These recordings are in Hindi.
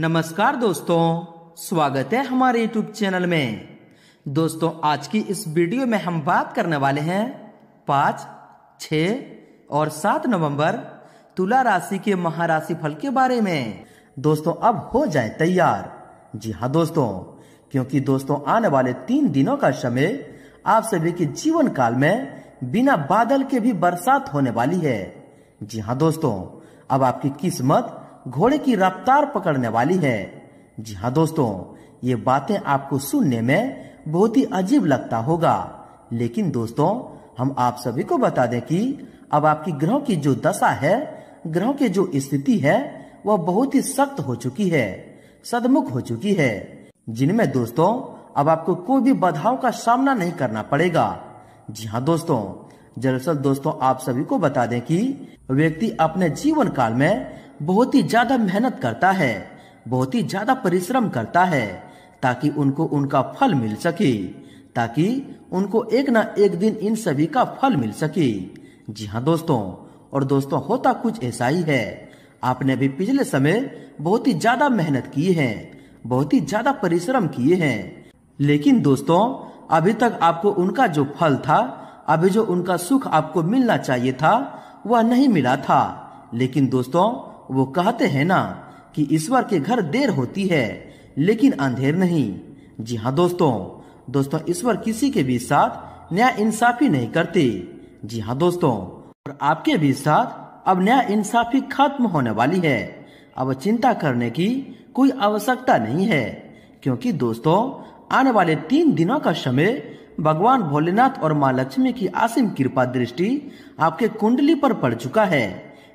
नमस्कार दोस्तों स्वागत है हमारे YouTube चैनल में दोस्तों आज की इस वीडियो में हम बात करने वाले हैं पाँच छ और सात नवंबर तुला राशि के महाराशि फल के बारे में दोस्तों अब हो जाए तैयार जी हाँ दोस्तों क्योंकि दोस्तों आने वाले तीन दिनों का समय आप सभी के जीवन काल में बिना बादल के भी बरसात होने वाली है जी हाँ दोस्तों अब आपकी किस्मत घोड़े की रफ्तार पकड़ने वाली है जी हाँ दोस्तों ये बातें आपको सुनने में बहुत ही अजीब लगता होगा लेकिन दोस्तों हम आप सभी को बता दें कि अब आपकी ग्रह की जो दशा है ग्रह की जो स्थिति है वह बहुत ही सख्त हो चुकी है सदमुख हो चुकी है जिनमें दोस्तों अब आपको कोई भी बधाव का सामना नहीं करना पड़ेगा जी हाँ दोस्तों दरअसल दोस्तों आप सभी को बता दें कि व्यक्ति अपने जीवन काल में बहुत ही ज़्यादा मेहनत करता है बहुत ही ज़्यादा परिश्रम करता है ताकि उनको उनका फल मिल सके ताकि उनको एक ना एक दिन इन सभी का फल मिल सके जी हाँ दोस्तों और दोस्तों होता कुछ ऐसा ही है आपने भी पिछले समय बहुत ही ज्यादा मेहनत की है बहुत ही ज्यादा परिश्रम किए हैं लेकिन दोस्तों अभी तक आपको उनका जो फल था अभी जो उनका सुख आपको मिलना चाहिए था वह नहीं मिला था लेकिन दोस्तों वो कहते हैं ना कि ईश्वर के घर देर होती है लेकिन अंधेर नहीं जी हाँ दोस्तों दोस्तों ईश्वर किसी के भी साथ न्याय इंसाफी नहीं करते जी हाँ दोस्तों और आपके भी साथ अब न्याय इंसाफी खत्म होने वाली है अब चिंता करने की कोई आवश्यकता नहीं है क्योंकि दोस्तों आने वाले तीन दिनों का समय भगवान भोलेनाथ और माँ लक्ष्मी की असीम कृपा दृष्टि आपके कुंडली पर पड़ चुका है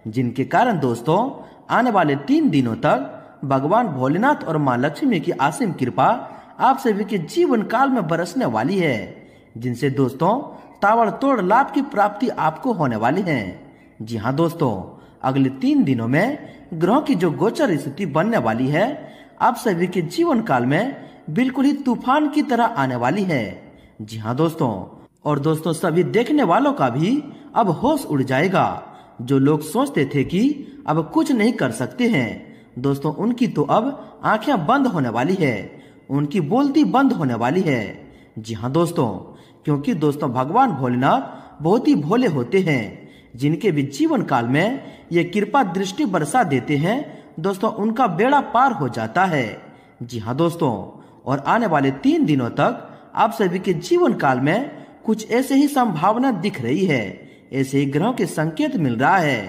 जिनके कारण दोस्तों आने वाले तीन दिनों तक भगवान भोलेनाथ और माँ लक्ष्मी की असीम कृपा आप सभी के जीवन काल में बरसने वाली है जिनसे दोस्तों ताबड़तोड़ लाभ की प्राप्ति आपको होने वाली है जी हाँ दोस्तों अगले तीन दिनों में ग्रहों की जो गोचर स्थिति बनने वाली है आप सभी के जीवन काल में बिल्कुल ही तूफान की तरह आने वाली है जी हाँ दोस्तों और दोस्तों सभी देखने वालों का भी अब होश उड़ जाएगा जो लोग सोचते थे कि अब कुछ नहीं कर सकते हैं दोस्तों उनकी तो अब आंखें बंद होने वाली है उनकी बोलती बंद होने वाली है जी हाँ दोस्तों क्योंकि दोस्तों भगवान भोलेनाथ बहुत ही भोले होते हैं जिनके भी जीवन काल में ये कृपा दृष्टि बरसा देते हैं दोस्तों उनका बेड़ा पार हो जाता है जी हाँ दोस्तों और आने वाले तीन दिनों तक आप सभी के जीवन काल में कुछ ऐसे ही संभावना दिख रही है ऐसे ग्रहों के संकेत मिल रहा है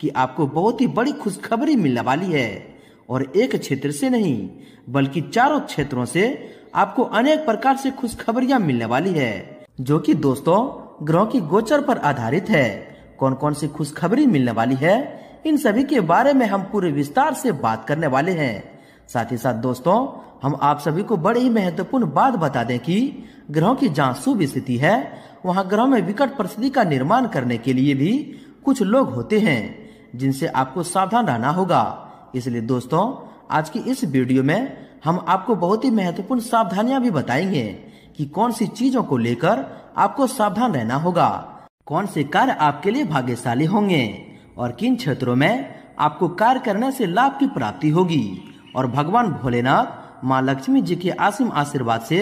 कि आपको बहुत ही बड़ी खुशखबरी मिलने वाली है और एक क्षेत्र से नहीं बल्कि चारों क्षेत्रों से आपको अनेक प्रकार से खुशखबरियां मिलने वाली है जो कि दोस्तों ग्रहों की गोचर पर आधारित है कौन कौन सी खुशखबरी मिलने वाली है इन सभी के बारे में हम पूरे विस्तार से बात करने वाले हैं साथ ही साथ दोस्तों हम आप सभी को बड़ी ही महत्वपूर्ण बात बता दें कि ग्रहों की जहाँ शुभ स्थिति है वहाँ ग्रह में विकट परिस्थिति का निर्माण करने के लिए भी कुछ लोग होते हैं जिनसे आपको सावधान रहना होगा इसलिए दोस्तों आज की इस वीडियो में हम आपको बहुत ही महत्वपूर्ण सावधानियां भी बताएंगे कि कौन सी चीजों को लेकर आपको सावधान रहना होगा कौन से कार्य आपके लिए भाग्यशाली होंगे और किन क्षेत्रों में आपको कार्य करने से लाभ की प्राप्ति होगी और भगवान भोलेनाथ माँ लक्ष्मी जी के आसिम आशीर्वाद से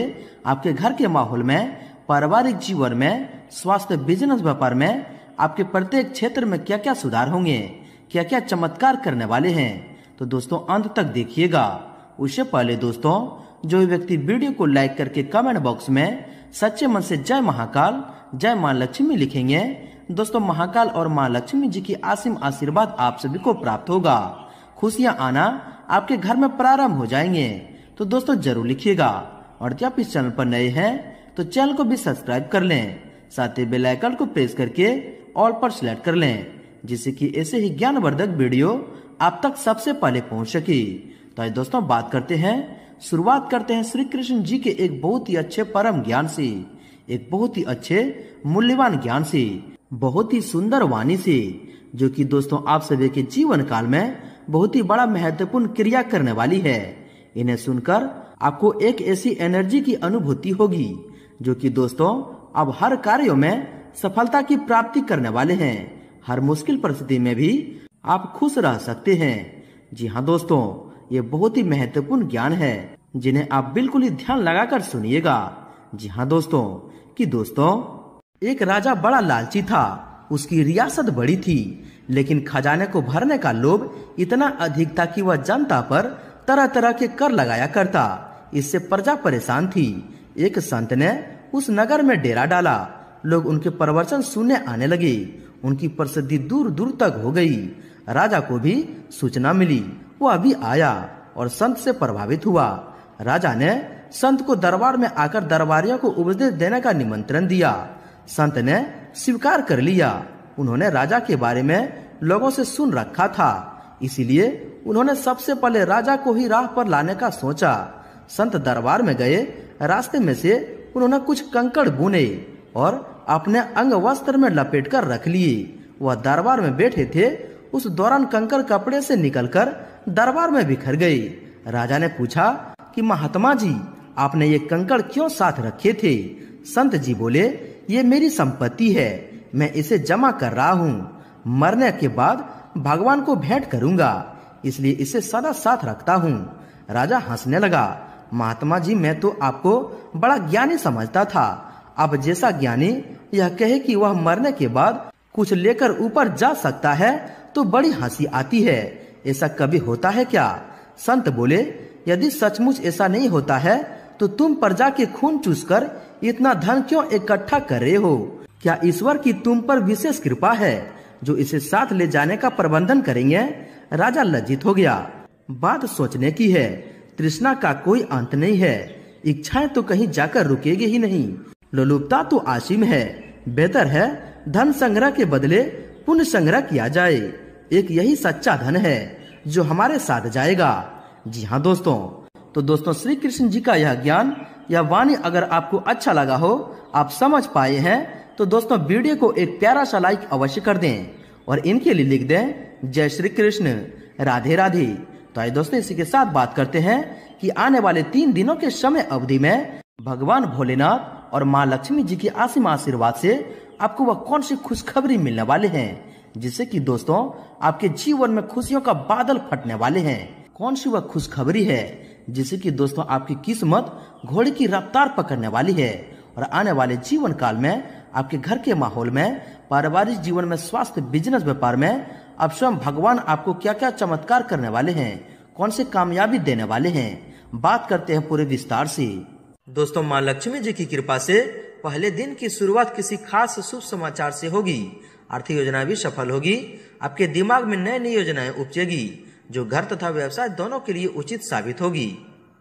आपके घर के माहौल में पारिवारिक जीवन में स्वास्थ्य बिजनेस व्यापार में आपके प्रत्येक क्षेत्र में क्या क्या सुधार होंगे क्या क्या चमत्कार करने वाले हैं तो दोस्तों अंत तक देखिएगा उससे पहले दोस्तों जो व्यक्ति वीडियो को लाइक करके कमेंट बॉक्स में सच्चे मन से जय महाकाल जय माँ लक्ष्मी लिखेंगे दोस्तों महाकाल और माँ लक्ष्मी जी की आसिम आशीर्वाद आप सभी को प्राप्त होगा खुशियाँ आना आपके घर में प्रारंभ हो जाएंगे तो दोस्तों जरूर लिखिएगा और क्या आप इस चैनल पर नए हैं तो चैनल को भी सब्सक्राइब कर लें साथ ही बेल आइकन को प्रेस करके ऑल पर सिलेक्ट कर लें जिससे कि ऐसे ही ज्ञानवर्धक वीडियो आप तक सबसे पहले पहुंच सके तो आज दोस्तों बात करते हैं शुरुआत करते हैं श्री कृष्ण जी के एक बहुत ही अच्छे परम ज्ञान से एक बहुत ही अच्छे मूल्यवान ज्ञान से बहुत ही सुंदर वाणी से जो कि दोस्तों आप सभी के जीवन काल में बहुत ही बड़ा महत्वपूर्ण क्रिया करने वाली है इन्हें सुनकर आपको एक ऐसी एनर्जी की अनुभूति होगी जो कि दोस्तों अब हर कार्यों में सफलता की प्राप्ति करने वाले हैं हर मुश्किल परिस्थिति में भी आप खुश रह सकते हैं जी हाँ दोस्तों ये बहुत ही महत्वपूर्ण ज्ञान है जिन्हें आप बिल्कुल ही ध्यान लगाकर सुनिएगा जी हाँ दोस्तों कि दोस्तों एक राजा बड़ा लालची था उसकी रियासत बड़ी थी लेकिन खजाने को भरने का लोभ इतना अधिक था कि वह जनता पर तरह तरह के कर लगाया करता इससे प्रजा परेशान थी एक संत ने उस नगर में डेरा डाला लोग उनके प्रवचन सुनने आने लगे उनकी प्रसिद्धि दूर दूर तक हो गई राजा को भी सूचना मिली वो अभी आया और संत से प्रभावित हुआ राजा ने संत को दरबार में आकर दरबारियों को उपदेश देने का निमंत्रण दिया संत ने स्वीकार कर लिया उन्होंने राजा के बारे में लोगों से सुन रखा था इसीलिए उन्होंने सबसे पहले राजा को ही राह पर लाने का सोचा संत दरबार में गए रास्ते में से उन्होंने कुछ कंकड़ बुने और अपने अंग वस्त्र में लपेट कर रख लिए वह दरबार में बैठे थे उस दौरान कंकड़ कपड़े से निकलकर दरबार में बिखर गए राजा ने पूछा कि महात्मा जी आपने ये कंकड़ क्यों साथ रखे थे संत जी बोले ये मेरी संपत्ति है मैं इसे जमा कर रहा हूँ मरने के बाद भगवान को भेंट करूंगा इसलिए इसे सदा साथ रखता हूँ राजा हंसने लगा महात्मा जी मैं तो आपको बड़ा ज्ञानी समझता था अब जैसा ज्ञानी यह कहे कि वह मरने के बाद कुछ लेकर ऊपर जा सकता है तो बड़ी हंसी आती है ऐसा कभी होता है क्या संत बोले यदि सचमुच ऐसा नहीं होता है तो तुम प्रजा के खून चूसकर इतना धन क्यों इकट्ठा कर रहे हो क्या ईश्वर की तुम पर विशेष कृपा है जो इसे साथ ले जाने का प्रबंधन करेंगे राजा लज्जित हो गया बात सोचने की है तृष्णा का कोई अंत नहीं है इच्छाएं तो कहीं जाकर रुकेगी ही नहीं लोलुपता तो आसिम है बेहतर है धन संग्रह के बदले पुण्य संग्रह किया जाए एक यही सच्चा धन है जो हमारे साथ जाएगा जी हाँ दोस्तों तो दोस्तों श्री कृष्ण जी का यह ज्ञान या वाणी अगर आपको अच्छा लगा हो आप समझ पाए हैं तो दोस्तों वीडियो को एक प्यारा सा लाइक अवश्य कर दें और इनके लिए लिख दें जय श्री कृष्ण राधे राधे तो आइए दोस्तों इसी के साथ बात करते हैं कि आने वाले तीन दिनों के समय अवधि में भगवान भोलेनाथ और माँ लक्ष्मी जी की आसीम आशीर्वाद से आपको वह कौन सी खुशखबरी मिलने वाले हैं जिससे कि दोस्तों आपके जीवन में खुशियों का बादल फटने वाले हैं कौन सी वह खुशखबरी है जिससे कि दोस्तों आपकी किस्मत घोड़े की रफ्तार पकड़ने वाली है और आने वाले जीवन काल में आपके घर के माहौल में पारिवारिक जीवन में स्वास्थ्य बिजनेस व्यापार में अब स्वयं भगवान आपको क्या क्या चमत्कार करने वाले हैं कौन से कामयाबी देने वाले हैं बात करते हैं पूरे विस्तार से दोस्तों माँ लक्ष्मी जी की कृपा से पहले दिन की शुरुआत किसी खास शुभ समाचार से होगी आर्थिक योजना भी सफल होगी आपके दिमाग में नई नई योजनाएं उपजेगी जो घर तथा व्यवसाय दोनों के लिए उचित साबित होगी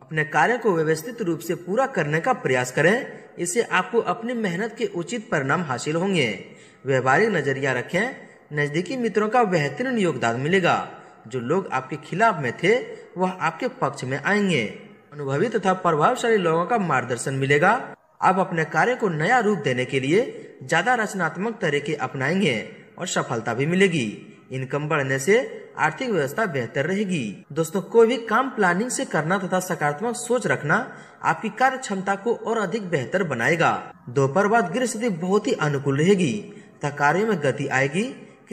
अपने कार्य को व्यवस्थित रूप से पूरा करने का प्रयास करें इससे आपको अपनी मेहनत के उचित परिणाम हासिल होंगे व्यवहारिक नजरिया रखें नज़दीकी मित्रों का बेहतरीन योगदान मिलेगा जो लोग आपके खिलाफ में थे वह आपके पक्ष में आएंगे अनुभवी तथा प्रभावशाली लोगों का मार्गदर्शन मिलेगा आप अपने कार्य को नया रूप देने के लिए ज्यादा रचनात्मक तरीके अपनाएंगे और सफलता भी मिलेगी इनकम बढ़ने से आर्थिक व्यवस्था बेहतर रहेगी दोस्तों कोई भी काम प्लानिंग से करना तथा सकारात्मक सोच रखना आपकी कार्य क्षमता को और अधिक बेहतर बनाएगा दोपहर बाद गृह स्थिति बहुत ही अनुकूल रहेगी तथा कार्यो में गति आएगी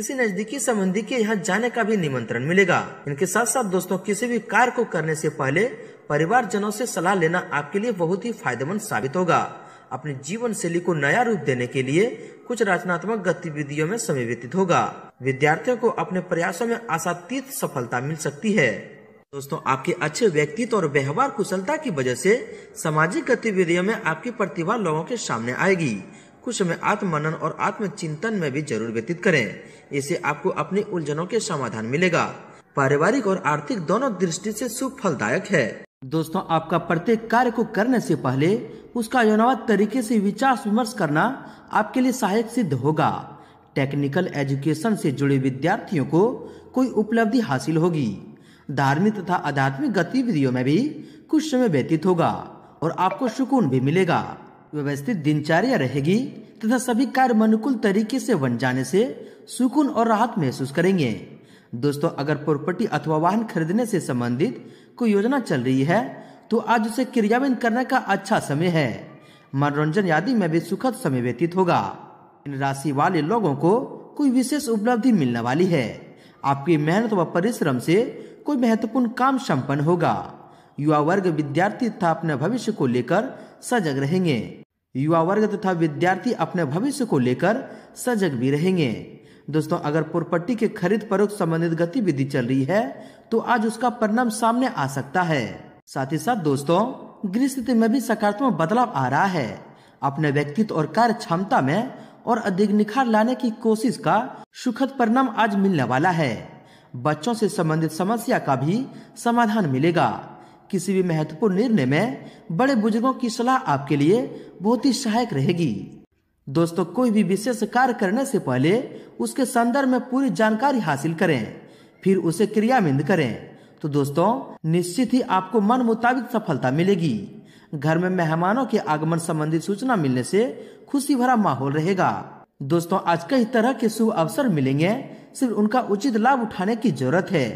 किसी नजदीकी संबंधी के यहाँ जाने का भी निमंत्रण मिलेगा इनके साथ साथ दोस्तों किसी भी कार्य को करने से पहले परिवार जनों से सलाह लेना आपके लिए बहुत ही फायदेमंद साबित होगा अपने जीवन शैली को नया रूप देने के लिए कुछ रचनात्मक गतिविधियों में समय व्यतीत होगा विद्यार्थियों को अपने प्रयासों में आशातीत सफलता मिल सकती है दोस्तों आपके अच्छे व्यक्तित्व और व्यवहार कुशलता की वजह से सामाजिक गतिविधियों में आपकी प्रतिभा लोगों के सामने आएगी कुछ समय मनन और चिंतन में भी जरूर व्यतीत करें इससे आपको अपनी उलझनों के समाधान मिलेगा पारिवारिक और आर्थिक दोनों दृष्टि से सुख फलदायक है दोस्तों आपका प्रत्येक कार्य को करने से पहले उसका योजनाबद्ध तरीके से विचार विमर्श करना आपके लिए सहायक सिद्ध होगा टेक्निकल एजुकेशन से जुड़े विद्यार्थियों को कोई उपलब्धि हासिल होगी धार्मिक तथा आध्यात्मिक गतिविधियों में भी कुछ समय व्यतीत होगा और आपको सुकून भी मिलेगा व्यवस्थित दिनचर्या रहेगी तथा सभी कार्य अनुकूल तरीके से बन जाने से सुकून और राहत महसूस करेंगे दोस्तों अगर प्रॉपर्टी अथवा वाहन खरीदने से संबंधित कोई योजना चल रही है तो आज उसे क्रियान्वित करने का अच्छा समय है मनोरंजन आदि में भी सुखद समय व्यतीत होगा इन राशि वाले लोगों को कोई विशेष उपलब्धि मिलने वाली है आपकी मेहनत व परिश्रम से कोई महत्वपूर्ण काम संपन्न होगा युवा वर्ग विद्यार्थी तथा अपने भविष्य को लेकर सजग रहेंगे युवा वर्ग तथा विद्यार्थी अपने भविष्य को लेकर सजग भी रहेंगे दोस्तों अगर प्रॉपर्टी के खरीद फरोख्त संबंधित गतिविधि चल रही है तो आज उसका परिणाम सामने आ सकता है साथ ही साथ दोस्तों गृह स्थिति में भी सकारात्मक बदलाव आ रहा है अपने व्यक्तित्व और कार्य क्षमता में और अधिक निखार लाने की कोशिश का सुखद परिणाम आज मिलने वाला है बच्चों से संबंधित समस्या का भी समाधान मिलेगा किसी भी महत्वपूर्ण निर्णय में बड़े बुजुर्गों की सलाह आपके लिए बहुत ही सहायक रहेगी दोस्तों कोई भी विशेष कार्य करने से पहले उसके संदर्भ में पूरी जानकारी हासिल करें फिर उसे क्रियान्वित करें तो दोस्तों निश्चित ही आपको मन मुताबिक सफलता मिलेगी घर में मेहमानों के आगमन संबंधी सूचना मिलने से खुशी भरा माहौल रहेगा दोस्तों आज कई तरह के शुभ अवसर मिलेंगे सिर्फ उनका उचित लाभ उठाने की जरूरत है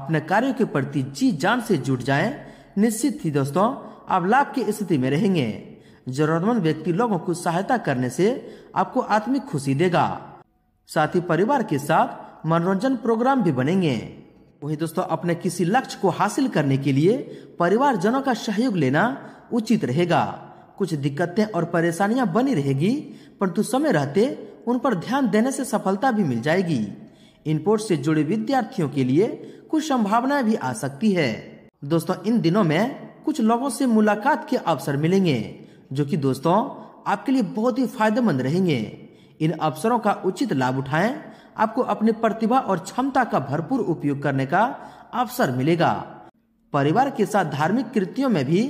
अपने कार्यों के प्रति जी जान से जुट जाएं निश्चित ही दोस्तों आप लाभ की स्थिति में रहेंगे जरूरतमंद व्यक्ति लोगों को सहायता करने से आपको आत्मिक खुशी देगा साथ ही परिवार के साथ मनोरंजन प्रोग्राम भी बनेंगे वहीं दोस्तों अपने किसी लक्ष्य को हासिल करने के लिए परिवार जनों का सहयोग लेना उचित रहेगा कुछ दिक्कतें और परेशानियां बनी रहेगी परंतु समय रहते उन पर ध्यान देने से सफलता भी मिल जाएगी इनपोर्ट से जुड़े विद्यार्थियों के लिए कुछ संभावनाएं भी आ सकती है दोस्तों इन दिनों में कुछ लोगों से मुलाकात के अवसर मिलेंगे जो कि दोस्तों आपके लिए बहुत ही फायदेमंद रहेंगे इन अवसरों का उचित लाभ उठाएं आपको अपनी प्रतिभा और क्षमता का भरपूर उपयोग करने का अवसर मिलेगा परिवार के साथ धार्मिक कृतियों में भी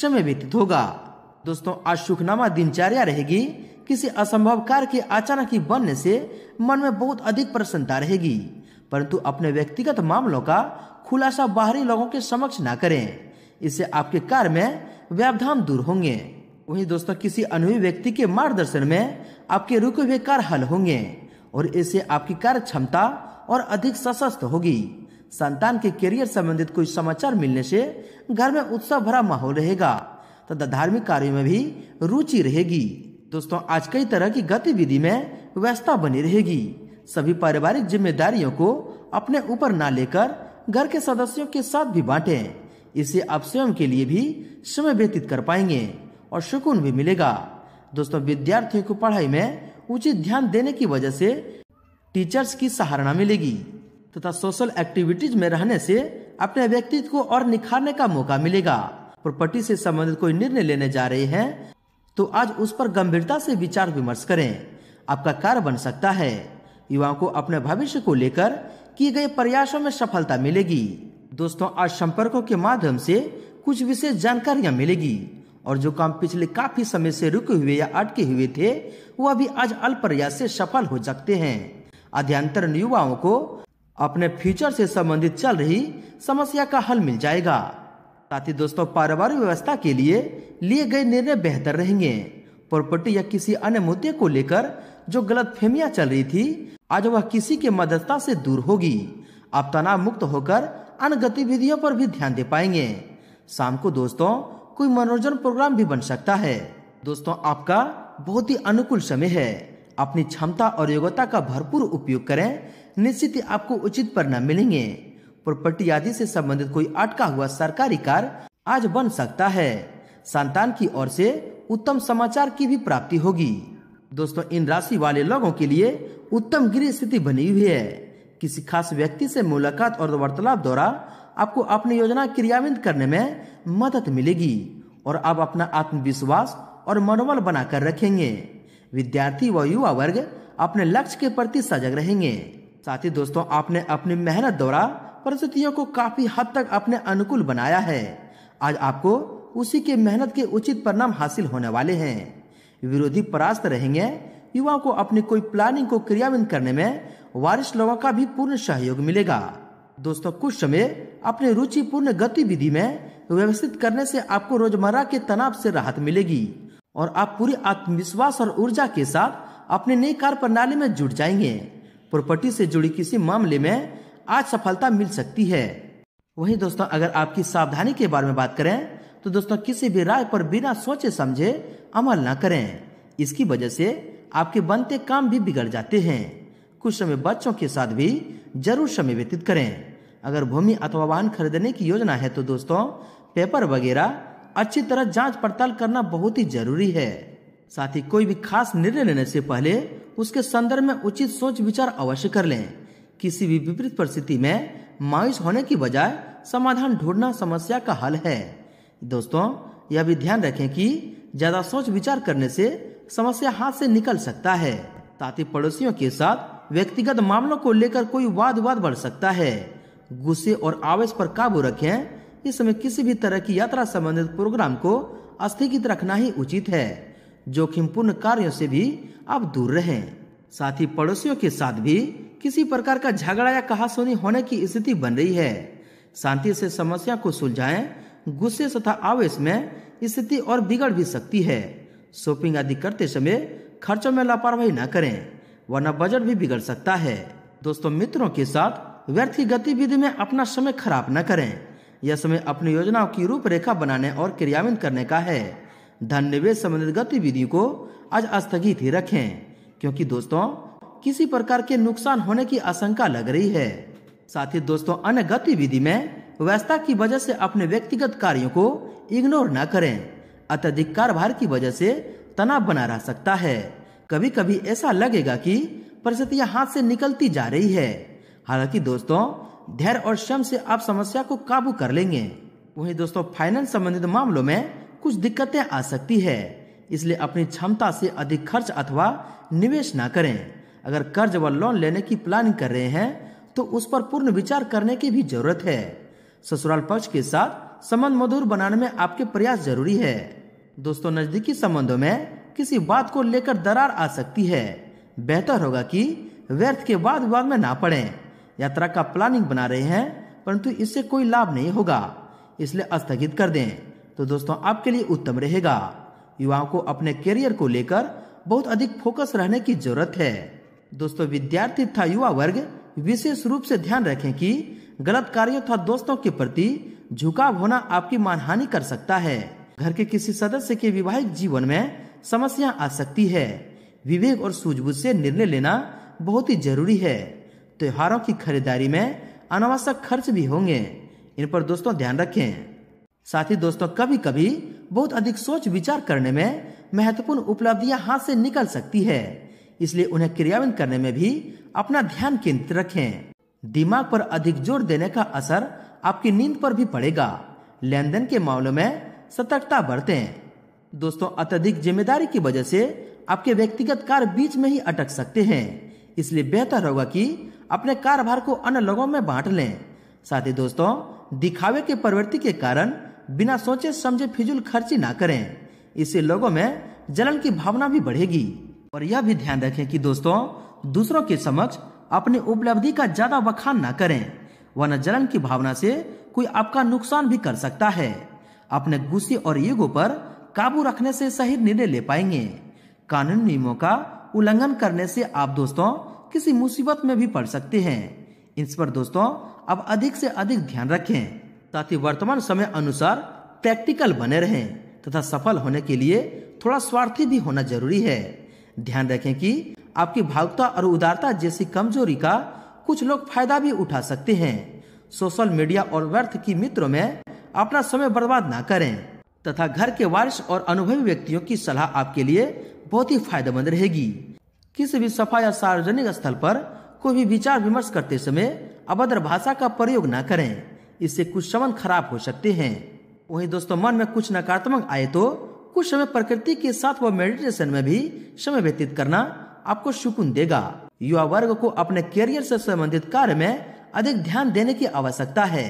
समय व्यतीत होगा दोस्तों आज सुखनामा दिनचर्या रहेगी किसी असंभव कार्य के अचानक ही बनने से मन में बहुत अधिक प्रसन्नता रहेगी परंतु अपने व्यक्तिगत मामलों का खुलासा बाहरी लोगों के समक्ष ना करें इससे आपके कार्य में व्यवधान दूर होंगे वहीं दोस्तों किसी अनुभवी व्यक्ति के मार्गदर्शन में आपके रुके हुए कार्य हल होंगे और इससे आपकी कार्य क्षमता और अधिक सशस्त होगी संतान के करियर संबंधित कोई समाचार मिलने से घर में उत्साह भरा माहौल रहेगा तथा धार्मिक कार्यों में भी रुचि रहेगी दोस्तों आज कई तरह की गतिविधि में व्यवस्था बनी रहेगी सभी पारिवारिक जिम्मेदारियों को अपने ऊपर ना लेकर घर के सदस्यों के साथ भी बांटें इससे आप स्वयं के लिए भी समय व्यतीत कर पाएंगे और सुकून भी मिलेगा दोस्तों विद्यार्थियों को पढ़ाई में उचित ध्यान देने की वजह से टीचर्स की सहारना मिलेगी तथा सोशल एक्टिविटीज में रहने से अपने व्यक्तित्व को और निखारने का मौका मिलेगा प्रॉपर्टी से संबंधित कोई निर्णय लेने जा रहे हैं तो आज उस पर गंभीरता से विचार विमर्श करें आपका कार्य बन सकता है युवाओं को अपने भविष्य को लेकर किए गए प्रयासों में सफलता मिलेगी दोस्तों आज संपर्कों के माध्यम से कुछ विशेष जानकारियां मिलेगी और जो काम पिछले काफी समय से रुके हुए या अटके हुए थे वो अभी आज अल्प प्रयास से सफल हो सकते हैं अध्ययन युवाओं को अपने फ्यूचर से संबंधित चल रही समस्या का हल मिल जाएगा साथ ही दोस्तों पारिवारिक व्यवस्था के लिए लिए गए निर्णय बेहतर रहेंगे प्रॉपर्टी या किसी अन्य मुद्दे को लेकर जो गलत फहमियां चल रही थी आज वह किसी के मददता से दूर होगी आप तनाव मुक्त होकर अन्य गतिविधियों पर भी ध्यान दे पाएंगे शाम को दोस्तों कोई मनोरंजन प्रोग्राम भी बन सकता है दोस्तों आपका बहुत ही अनुकूल समय है अपनी क्षमता और योग्यता का भरपूर उपयोग करें निश्चित ही आपको उचित परिणाम मिलेंगे प्रॉपर्टी आदि से संबंधित कोई अटका हुआ सरकारी कार्य आज बन सकता है संतान की ओर से उत्तम समाचार की भी प्राप्ति होगी दोस्तों इन राशि वाले लोगों के लिए उत्तम गृह स्थिति बनी हुई है किसी खास व्यक्ति से मुलाकात और वार्तालाप द्वारा आपको अपनी योजना क्रियान्वित करने में मदद मिलेगी और आप अपना आत्मविश्वास और मनोबल बनाकर रखेंगे विद्यार्थी व युवा वर्ग अपने लक्ष्य के प्रति सजग रहेंगे साथ ही दोस्तों आपने अपनी मेहनत द्वारा परिस्थितियों को काफी हद तक अपने अनुकूल बनाया है आज आपको उसी के मेहनत के उचित परिणाम हासिल होने वाले हैं विरोधी परास्त रहेंगे युवाओं को अपनी कोई प्लानिंग को क्रियान्वित करने में वारिश लोगों का भी पूर्ण सहयोग मिलेगा दोस्तों कुछ समय अपने रुचिपूर्ण गतिविधि में व्यवस्थित करने से आपको रोजमर्रा के तनाव से राहत मिलेगी और आप पूरे आत्मविश्वास और ऊर्जा के साथ अपने नई कार्य प्रणाली में जुट जाएंगे प्रॉपर्टी से जुड़ी किसी मामले में आज सफलता मिल सकती है वहीं दोस्तों अगर आपकी सावधानी के बारे में बात करें तो दोस्तों किसी भी राय पर बिना सोचे समझे अमल न करें इसकी वजह से आपके बनते काम भी बिगड़ जाते हैं कुछ समय बच्चों के साथ भी जरूर समय व्यतीत करें अगर भूमि अथवा वाहन खरीदने की योजना है तो दोस्तों पेपर वगैरह अच्छी तरह जांच पड़ताल करना बहुत ही जरूरी है साथ ही कोई भी खास निर्णय लेने से पहले उसके संदर्भ में उचित सोच विचार अवश्य कर लें किसी भी विपरीत परिस्थिति में मायूस होने की बजाय समाधान ढूंढना समस्या का हल है दोस्तों यह भी ध्यान रखें कि ज्यादा सोच विचार करने से समस्या हाथ से निकल सकता है साथ ही पड़ोसियों के साथ व्यक्तिगत मामलों को लेकर कोई वाद विवाद बढ़ सकता है गुस्से और आवेश पर काबू रखें इस समय किसी भी तरह की यात्रा संबंधित प्रोग्राम को स्थगित रखना ही उचित है जोखिमपूर्ण कार्यों से भी आप दूर रहें साथ ही पड़ोसियों के साथ भी किसी प्रकार का झगड़ा या कहासुनी होने की स्थिति बन रही है शांति से समस्या को सुलझाएं गुस्से तथा आवेश में स्थिति और बिगड़ भी सकती है शॉपिंग आदि करते समय खर्चों में लापरवाही न करें वरना बजट भी बिगड़ सकता है दोस्तों मित्रों के साथ व्यर्थ की गतिविधि में अपना समय खराब न करें यह समय अपनी योजनाओं की रूपरेखा बनाने और क्रियान्वित करने का है धन निवेश संबंधित गतिविधियों को आज स्थगित ही रखें क्योंकि दोस्तों किसी प्रकार के नुकसान होने की आशंका लग रही है साथ ही दोस्तों अन्य गतिविधि में व्यवस्था की वजह से अपने व्यक्तिगत कार्यों को इग्नोर न करें अत्यधिक कारभार की वजह से तनाव बना रह सकता है कभी कभी ऐसा लगेगा कि परिस्थितियां हाथ से निकलती जा रही है हालांकि दोस्तों धैर्य और श्रम से आप समस्या को काबू कर लेंगे वहीं दोस्तों फाइनेंस संबंधित मामलों में कुछ दिक्कतें आ सकती है इसलिए अपनी क्षमता से अधिक खर्च अथवा निवेश ना करें अगर कर्ज व लोन लेने की प्लानिंग कर रहे हैं तो उस पर पूर्ण विचार करने की भी जरूरत है ससुराल पक्ष के साथ संबंध मधुर बनाने में आपके प्रयास जरूरी है दोस्तों नजदीकी संबंधों में किसी बात को लेकर दरार आ सकती है बेहतर होगा कि व्यर्थ के बाद विवाद में ना पड़ें यात्रा का प्लानिंग बना रहे हैं परंतु इससे कोई लाभ नहीं होगा इसलिए स्थगित कर दें तो दोस्तों आपके लिए उत्तम रहेगा युवाओं को अपने करियर को लेकर बहुत अधिक फोकस रहने की जरूरत है दोस्तों विद्यार्थी तथा युवा वर्ग विशेष रूप से ध्यान रखें कि गलत कार्यों तथा दोस्तों के प्रति झुकाव होना आपकी मानहानि कर सकता है घर के किसी सदस्य के विवाहिक जीवन में समस्या आ सकती है विवेक और सूझबूझ से निर्णय लेना बहुत ही जरूरी है त्योहारों की खरीदारी में अनावश्यक खर्च भी होंगे इन पर दोस्तों ध्यान रखें साथ ही दोस्तों कभी कभी बहुत अधिक सोच विचार करने में महत्वपूर्ण उपलब्धियां हाथ से निकल सकती है इसलिए उन्हें क्रियान्वयन करने में भी अपना ध्यान केंद्रित रखें दिमाग पर अधिक जोर देने का असर आपकी नींद पर भी पड़ेगा लेन देन के मामलों में सतर्कता हैं दोस्तों अत्यधिक जिम्मेदारी की वजह से आपके व्यक्तिगत कार्य बीच में ही अटक सकते हैं इसलिए बेहतर होगा कि अपने कारोबार को अन्य लोगों में बांट लें साथ ही दोस्तों दिखावे के प्रवृत्ति के कारण बिना सोचे समझे फिजूल खर्ची ना करें इससे लोगों में जलन की भावना भी बढ़ेगी और यह भी ध्यान रखें कि दोस्तों दूसरों के समक्ष अपनी उपलब्धि का ज्यादा बखान ना करें वरना जलन की भावना से कोई आपका नुकसान भी कर सकता है अपने गुस्से और युगो पर काबू रखने से सही निर्णय ले पाएंगे कानून नियमों का उल्लंघन करने से आप दोस्तों किसी मुसीबत में भी पड़ सकते हैं इस पर दोस्तों अब अधिक से अधिक ध्यान रखें ताकि वर्तमान समय अनुसार प्रैक्टिकल बने रहें तथा सफल होने के लिए थोड़ा स्वार्थी भी होना जरूरी है ध्यान रखें कि आपकी भावुकता और उदारता जैसी कमजोरी का कुछ लोग फायदा भी उठा सकते हैं सोशल मीडिया और व्यर्थ की मित्रों में अपना समय बर्बाद ना करें तथा घर के वारिश और अनुभवी व्यक्तियों की सलाह आपके लिए बहुत ही फायदेमंद रहेगी किसी भी सफा या सार्वजनिक स्थल पर कोई भी विचार विमर्श करते समय अभद्र भाषा का प्रयोग न करें इससे कुछ समन खराब हो सकते हैं वहीं दोस्तों मन में कुछ नकारात्मक आए तो कुछ समय प्रकृति के साथ व मेडिटेशन में भी समय व्यतीत करना आपको सुकून देगा युवा वर्ग को अपने करियर से संबंधित कार्य में अधिक ध्यान देने की आवश्यकता है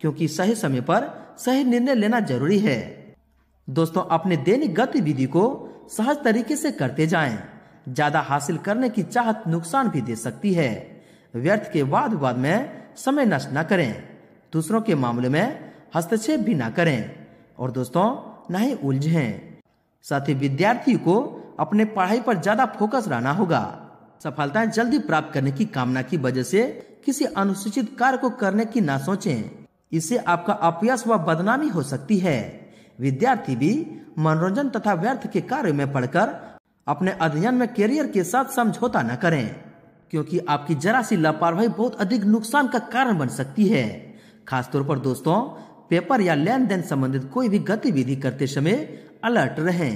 क्योंकि सही समय पर सही निर्णय लेना जरूरी है दोस्तों अपने दैनिक गतिविधि को सहज तरीके से करते जाएं। ज्यादा हासिल करने की चाहत नुकसान भी दे सकती है व्यर्थ के वाद विवाद में समय नष्ट न करें दूसरों के मामले में हस्तक्षेप भी न करें और दोस्तों न ही उलझें साथ ही विद्यार्थी को अपने पढ़ाई पर ज्यादा फोकस रहना होगा सफलताएं जल्दी प्राप्त करने की कामना की वजह से किसी अनुसूचित कार्य को करने की ना सोचें इससे आपका अपयस व बदनामी हो सकती है विद्यार्थी भी मनोरंजन तथा व्यर्थ के कार्य में पढ़कर अपने अध्ययन में करियर के साथ समझौता न करें क्योंकि आपकी जरा सी लापरवाही बहुत अधिक नुकसान का कारण बन सकती है खासतौर पर दोस्तों पेपर या लेन देन संबंधित कोई भी गतिविधि करते समय अलर्ट रहें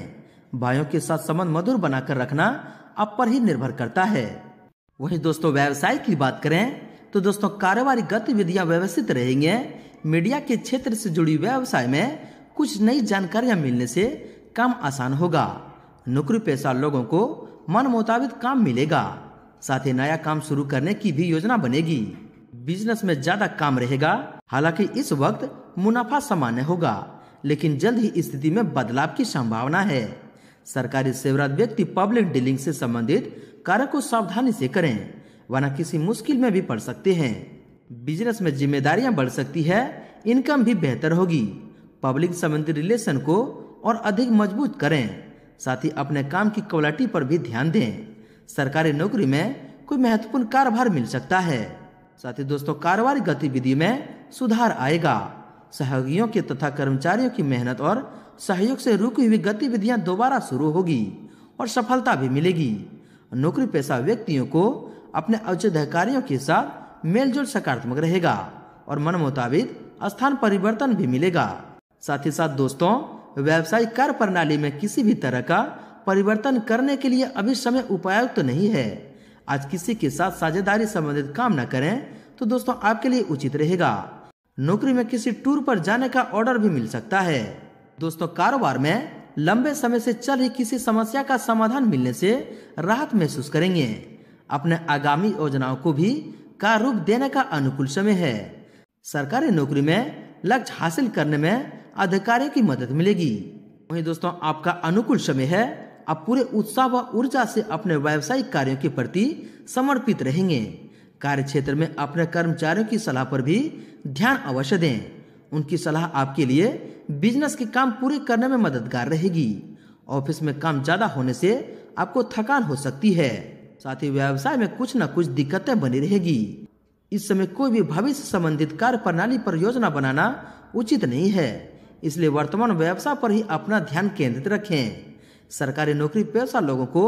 भाइयों के साथ संबंध मधुर बनाकर रखना आप पर ही निर्भर करता है वहीं दोस्तों व्यवसाय की बात करें तो दोस्तों कारोबारी गतिविधियां व्यवस्थित रहेंगे मीडिया के क्षेत्र से जुड़ी व्यवसाय में कुछ नई जानकारियां मिलने से काम आसान होगा नौकरी पेशा लोगों को मन मुताबिक काम मिलेगा साथ ही नया काम शुरू करने की भी योजना बनेगी बिजनेस में ज्यादा काम रहेगा हालांकि इस वक्त मुनाफा सामान्य होगा लेकिन जल्द ही स्थिति में बदलाव की संभावना है सरकारी सेवरा व्यक्ति पब्लिक डीलिंग से संबंधित कार्य को सावधानी से करें वरना किसी मुश्किल में भी पड़ सकते हैं बिजनेस में जिम्मेदारियां बढ़ सकती है इनकम भी बेहतर होगी पब्लिक संबंधित रिलेशन को और अधिक मजबूत करें साथ ही अपने काम की क्वालिटी पर भी ध्यान दें सरकारी नौकरी में कोई महत्वपूर्ण कारोबार मिल सकता है साथ ही दोस्तों कारोबारी गतिविधि में सुधार आएगा सहयोगियों के तथा कर्मचारियों की मेहनत और सहयोग से रुकी हुई गतिविधियां दोबारा शुरू होगी और सफलता भी मिलेगी नौकरी पेशा व्यक्तियों को अपने अधिकारियों के साथ मेलजोल सकारात्मक रहेगा और मन मुताबिक स्थान परिवर्तन भी मिलेगा साथ ही साथ दोस्तों व्यवसाय कार्य प्रणाली में किसी भी तरह का परिवर्तन करने के लिए अभी समय उपायुक्त तो नहीं है आज किसी के साथ साझेदारी संबंधित काम न करें तो दोस्तों आपके लिए उचित रहेगा नौकरी में किसी टूर पर जाने का ऑर्डर भी मिल सकता है दोस्तों कारोबार में लंबे समय से चल रही किसी समस्या का समाधान मिलने से राहत महसूस करेंगे अपने आगामी योजनाओं को भी कार्य रूप देने का अनुकूल समय है सरकारी नौकरी में लक्ष्य हासिल करने में अधिकारियों की मदद मिलेगी वहीं दोस्तों आपका अनुकूल समय है आप पूरे उत्साह व ऊर्जा से अपने व्यवसायिक कार्यों के प्रति समर्पित रहेंगे कार्य क्षेत्र में अपने कर्मचारियों की सलाह पर भी ध्यान अवश्य दें उनकी सलाह आपके लिए बिजनेस के काम पूरे करने में मददगार रहेगी ऑफिस में काम ज़्यादा होने से आपको थकान हो सकती है साथ ही व्यवसाय में कुछ न कुछ दिक्कतें बनी रहेगी इस समय कोई भी भविष्य संबंधित कार्य प्रणाली पर योजना बनाना उचित नहीं है इसलिए वर्तमान व्यवसाय पर ही अपना ध्यान केंद्रित रखें सरकारी नौकरी पेशा लोगों को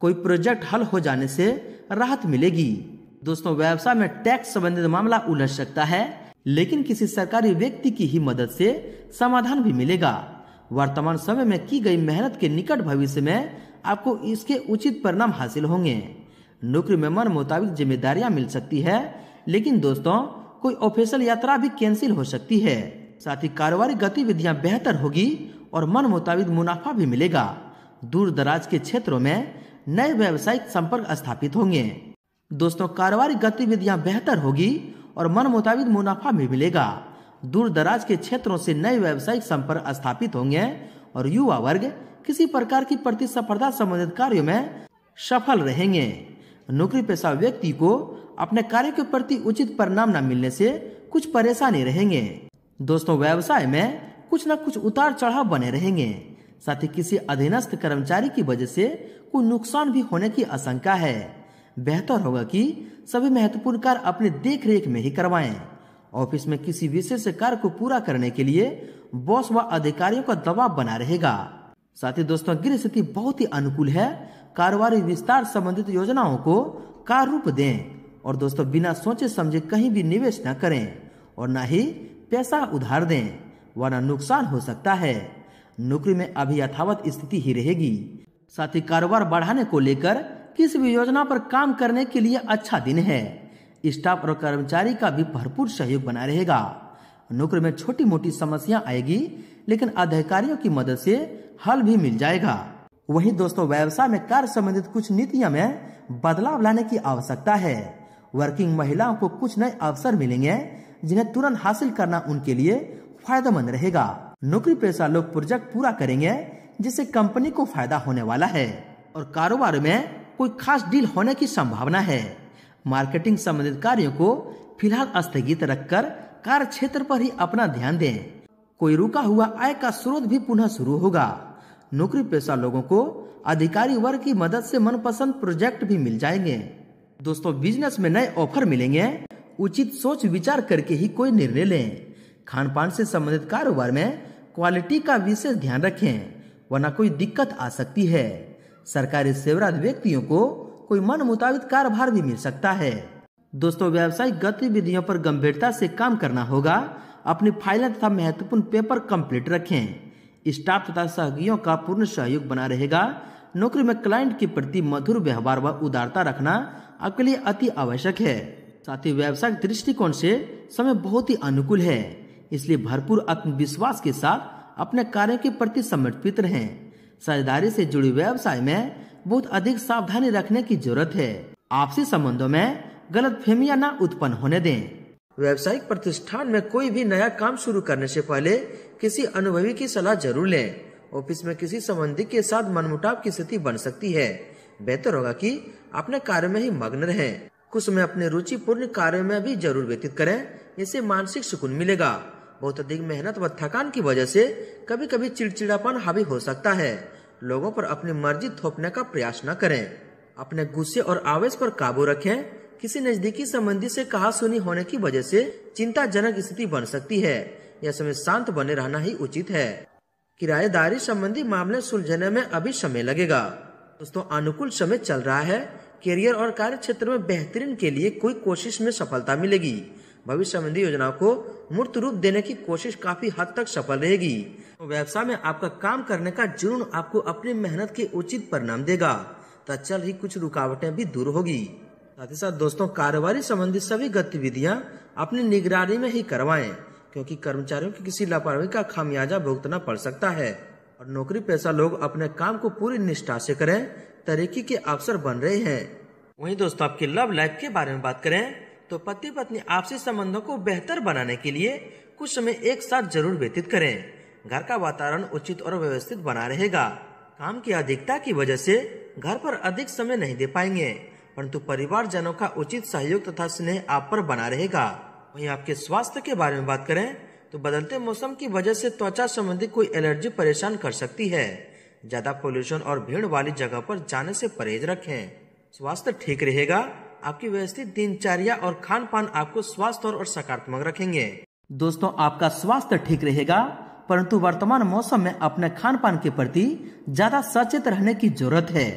कोई प्रोजेक्ट हल हो जाने से राहत मिलेगी दोस्तों व्यवसाय में टैक्स संबंधित मामला उलझ सकता है लेकिन किसी सरकारी व्यक्ति की ही मदद से समाधान भी मिलेगा वर्तमान समय में की गई मेहनत के निकट भविष्य में आपको इसके उचित परिणाम हासिल होंगे नौकरी में मन मुताबिक जिम्मेदारियाँ मिल सकती है लेकिन दोस्तों कोई ऑफिशियल यात्रा भी कैंसिल हो सकती है साथ ही कारोबारी गतिविधियां बेहतर होगी और मन मुताबिक मुनाफा भी मिलेगा दूर दराज के क्षेत्रों में नए व्यावसायिक संपर्क स्थापित होंगे दोस्तों कारोबारी गतिविधियां बेहतर होगी और मन मुताबिक मुनाफा भी मिलेगा दूर दराज के क्षेत्रों से नए व्यावसायिक संपर्क स्थापित होंगे और युवा वर्ग किसी प्रकार की प्रतिस्पर्धा संबंधित कार्यो में सफल रहेंगे नौकरी पेशा व्यक्ति को अपने कार्य के प्रति उचित परिणाम न मिलने से कुछ परेशानी रहेंगे दोस्तों व्यवसाय में कुछ ना कुछ उतार चढ़ाव बने रहेंगे साथ ही किसी अधीनस्थ कर्मचारी की वजह से कोई नुकसान भी होने की आशंका है बेहतर होगा कि सभी महत्वपूर्ण कार्य अपने देख रेख में ही करवाएं। ऑफिस में किसी विशेष कार्य को पूरा करने के लिए बॉस व अधिकारियों का दबाव बना रहेगा साथ ही दोस्तों गृह स्थिति बहुत ही अनुकूल है कारोबारी विस्तार संबंधित योजनाओं को कार रूप दें और दोस्तों बिना सोचे समझे कहीं भी निवेश न करें और न ही पैसा उधार दें वरना नुकसान हो सकता है नौकरी में अभी यथावत स्थिति ही रहेगी साथ ही कारोबार बढ़ाने को लेकर किसी भी योजना पर काम करने के लिए अच्छा दिन है स्टाफ और कर्मचारी का भी भरपूर सहयोग बना रहेगा नौकरी में छोटी मोटी समस्या आएगी लेकिन अधिकारियों की मदद से हल भी मिल जाएगा वहीं दोस्तों व्यवसाय में कार्य संबंधित कुछ नीतियों में बदलाव लाने की आवश्यकता है वर्किंग महिलाओं को कुछ नए अवसर मिलेंगे जिन्हें तुरंत हासिल करना उनके लिए फायदेमंद रहेगा नौकरी पेशा लोग प्रोजेक्ट पूरा करेंगे जिससे कंपनी को फायदा होने वाला है और कारोबार में कोई खास डील होने की संभावना है मार्केटिंग संबंधित कार्यों को फिलहाल स्थगित रखकर कार्य क्षेत्र पर ही अपना ध्यान दें कोई रुका हुआ आय का स्रोत भी पुनः शुरू होगा नौकरी पेशा लोगों को अधिकारी वर्ग की मदद से मनपसंद प्रोजेक्ट भी मिल जाएंगे दोस्तों बिजनेस में नए ऑफर मिलेंगे उचित सोच विचार करके ही कोई निर्णय लें खान पान से संबंधित कारोबार में क्वालिटी का विशेष ध्यान रखें वरना कोई दिक्कत आ सकती है सरकारी सेवराज व्यक्तियों को कोई मन मुताबिक कारोबार भी मिल सकता है दोस्तों व्यावसायिक गतिविधियों पर गंभीरता से काम करना होगा अपनी फाइलें तथा महत्वपूर्ण पेपर कंप्लीट रखें स्टाफ तथा सहयोगियों का पूर्ण सहयोग बना रहेगा नौकरी में क्लाइंट के प्रति मधुर व्यवहार व उदारता रखना आपके लिए अति आवश्यक है साथ ही व्यावसायिक दृष्टिकोण से समय बहुत ही अनुकूल है इसलिए भरपूर आत्मविश्वास के साथ अपने कार्य के प्रति समर्पित रहें साझेदारी से जुड़ी व्यवसाय में बहुत अधिक सावधानी रखने की जरूरत है आपसी संबंधों में गलत फहमिया न उत्पन्न होने दें व्यावसायिक प्रतिष्ठान में कोई भी नया काम शुरू करने से पहले किसी अनुभवी की सलाह जरूर लें ऑफिस में किसी संबंधी के साथ मनमुटाव की स्थिति बन सकती है बेहतर होगा कि अपने कार्य में ही मग्न रहें कुछ समय अपने रुचिपूर्ण कार्यो में भी जरूर व्यतीत करें इससे मानसिक सुकून मिलेगा बहुत अधिक मेहनत व थकान की वजह से कभी कभी चिड़चिड़ापन हावी हो सकता है लोगों पर अपनी मर्जी थोपने का प्रयास न करें अपने गुस्से और आवेश पर काबू रखें किसी नजदीकी संबंधी से कहा सुनी होने की वजह से चिंताजनक स्थिति बन सकती है यह समय शांत बने रहना ही उचित है किराएदारी संबंधी मामले सुलझने में अभी समय लगेगा दोस्तों अनुकूल समय चल रहा है करियर और कार्य क्षेत्र में बेहतरीन के लिए कोई कोशिश में सफलता मिलेगी भविष्य संबंधी योजनाओं को मूर्त रूप देने की कोशिश काफी हद तक सफल रहेगी तो व्यवसाय में आपका काम करने का जुर्म आपको अपनी मेहनत के उचित परिणाम देगा चल ही कुछ रुकावटें भी दूर होगी साथ ही साथ दोस्तों कारोबारी संबंधी सभी गतिविधियाँ अपनी निगरानी में ही करवाएं क्योंकि कर्मचारियों की किसी लापरवाही का खामियाजा भुगतना पड़ सकता है और नौकरी पैसा लोग अपने काम को पूरी निष्ठा से करें तरक्की के अवसर बन रहे हैं वहीं दोस्तों आपके लव लाइफ के बारे में बात करें तो पति पत्नी आपसी संबंधों को बेहतर बनाने के लिए कुछ समय एक साथ जरूर व्यतीत करें घर का वातावरण उचित और व्यवस्थित बना रहेगा काम की अधिकता की वजह से घर पर अधिक समय नहीं दे पाएंगे परंतु परिवार जनों का उचित सहयोग तथा स्नेह आप पर बना रहेगा वहीं आपके स्वास्थ्य के बारे में बात करें तो बदलते मौसम की वजह से त्वचा संबंधी कोई एलर्जी परेशान कर सकती है ज़्यादा पोल्यूशन और भीड़ वाली जगह पर जाने से परहेज रखें स्वास्थ्य ठीक रहेगा आपकी व्यवस्थित दिनचर्या और खान पान आपको स्वास्थ्य और सकारात्मक रखेंगे दोस्तों आपका स्वास्थ्य ठीक रहेगा परंतु वर्तमान मौसम में अपने खान पान के प्रति ज्यादा सचेत रहने की जरूरत है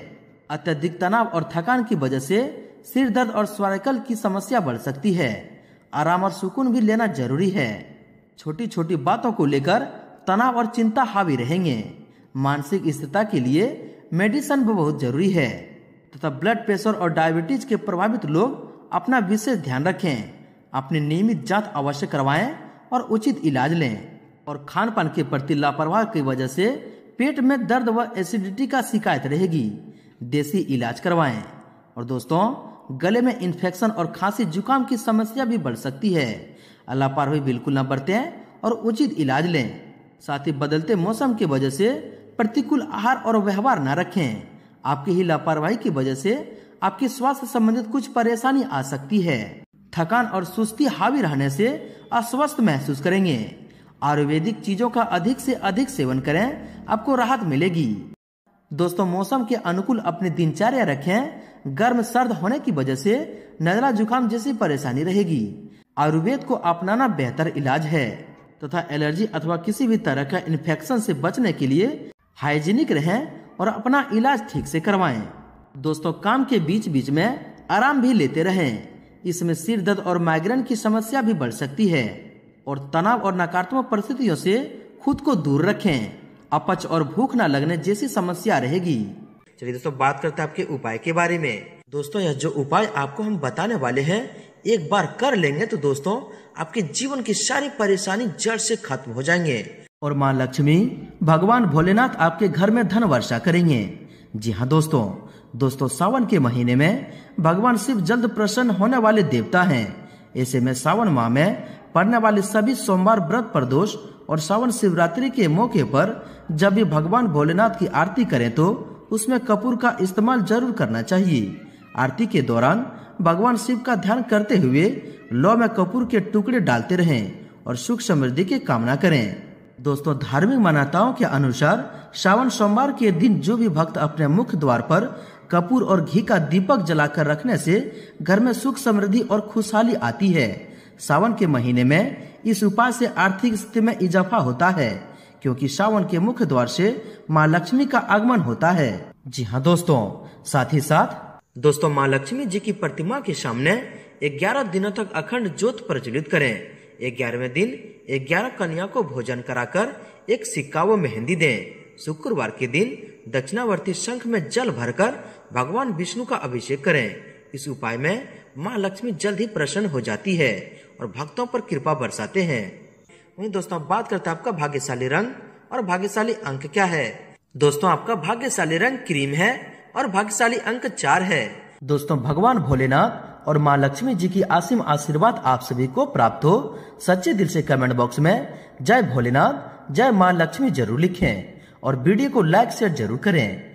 अत्यधिक तनाव और थकान की वजह से सिर दर्द और स्वाइकल की समस्या बढ़ सकती है आराम और सुकून भी लेना जरूरी है छोटी छोटी बातों को लेकर तनाव और चिंता हावी रहेंगे मानसिक स्थिरता के लिए मेडिसन भी बहुत जरूरी है तथा ब्लड प्रेशर और डायबिटीज के प्रभावित लोग अपना विशेष ध्यान रखें अपनी नियमित जांच अवश्य करवाएं और उचित इलाज लें और खान पान के प्रति लापरवाह की वजह से पेट में दर्द व एसिडिटी का शिकायत रहेगी देसी इलाज करवाएं और दोस्तों गले में इन्फेक्शन और खांसी जुकाम की समस्या भी बढ़ सकती है लापरवाही बिल्कुल न बरतें और उचित इलाज लें साथ ही बदलते मौसम की वजह से प्रतिकूल आहार और व्यवहार न रखें आपकी ही लापरवाही की वजह से आपके स्वास्थ्य संबंधित कुछ परेशानी आ सकती है थकान और सुस्ती हावी रहने से अस्वस्थ महसूस करेंगे आयुर्वेदिक चीजों का अधिक से अधिक सेवन करें आपको राहत मिलेगी दोस्तों मौसम के अनुकूल अपनी दिनचर्या रखें गर्म सर्द होने की वजह से नजला जुकाम जैसी परेशानी रहेगी आयुर्वेद को अपनाना बेहतर इलाज है तथा एलर्जी अथवा किसी भी तरह का इन्फेक्शन से बचने के लिए हाइजीनिक रहें और अपना इलाज ठीक से करवाएं दोस्तों काम के बीच बीच में आराम भी लेते रहें इसमें सिर दर्द और माइग्रेन की समस्या भी बढ़ सकती है और तनाव और नकारात्मक परिस्थितियों से खुद को दूर रखें अपच और भूख न लगने जैसी समस्या रहेगी चलिए दोस्तों बात करते हैं आपके उपाय के बारे में दोस्तों यह जो उपाय आपको हम बताने वाले हैं एक बार कर लेंगे तो दोस्तों आपके जीवन की सारी परेशानी जड़ से खत्म हो जाएंगे और माँ लक्ष्मी भगवान भोलेनाथ आपके घर में धन वर्षा करेंगे जी हाँ दोस्तों दोस्तों सावन के महीने में भगवान शिव जल्द प्रसन्न होने वाले देवता हैं ऐसे में सावन माह में पड़ने वाले सभी सोमवार व्रत प्रदोष और सावन शिवरात्रि के मौके पर जब भी भगवान भोलेनाथ की आरती करें तो उसमें कपूर का इस्तेमाल जरूर करना चाहिए आरती के दौरान भगवान शिव का ध्यान करते हुए लौ में कपूर के टुकड़े डालते रहें और सुख समृद्धि की कामना करें दोस्तों धार्मिक मान्यताओं के अनुसार श्रावण सोमवार के दिन जो भी भक्त अपने मुख्य द्वार पर कपूर और घी का दीपक जलाकर रखने से घर में सुख समृद्धि और खुशहाली आती है सावन के महीने में इस उपाय से आर्थिक स्थिति में इजाफा होता है क्योंकि सावन के मुख्य द्वार से माँ लक्ष्मी का आगमन होता है जी हाँ दोस्तों साथ ही साथ दोस्तों माँ लक्ष्मी जी की प्रतिमा के सामने ग्यारह दिनों तक अखंड जोत प्रज्वलित करें ग्यारहवें दिन ग्यारह कन्या को भोजन कराकर एक सिक्का व मेहंदी दें शुक्रवार के दिन दक्षिणावर्ती शंख में जल भरकर भगवान विष्णु का अभिषेक करें इस उपाय में माँ लक्ष्मी जल्द ही प्रसन्न हो जाती है और भक्तों पर कृपा बरसाते हैं वहीं दोस्तों बात करते हैं आपका भाग्यशाली रंग और भाग्यशाली अंक क्या है दोस्तों आपका भाग्यशाली रंग क्रीम है और भाग्यशाली अंक चार है दोस्तों भगवान भोलेनाथ और माँ लक्ष्मी जी की असीम आशीर्वाद आप सभी को प्राप्त हो सच्चे दिल से कमेंट बॉक्स में जय भोलेनाथ जय माँ लक्ष्मी जरूर लिखें और वीडियो को लाइक शेयर जरूर करें